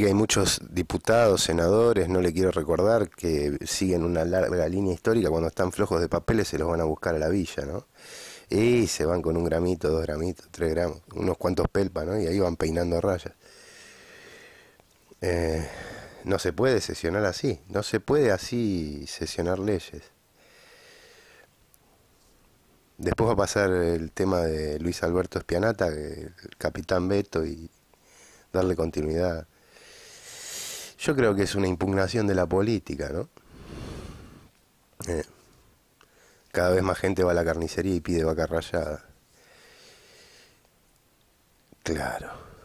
Que Hay muchos diputados, senadores, no le quiero recordar, que siguen una larga línea histórica, cuando están flojos de papeles se los van a buscar a la villa, ¿no? Y se van con un gramito, dos gramitos, tres gramos, unos cuantos pelpas, ¿no? Y ahí van peinando rayas. Eh, no se puede sesionar así, no se puede así sesionar leyes. Después va a pasar el tema de Luis Alberto Espianata, el capitán Beto, y darle continuidad yo creo que es una impugnación de la política, ¿no? Eh. cada vez más gente va a la carnicería y pide vaca rayada, Claro.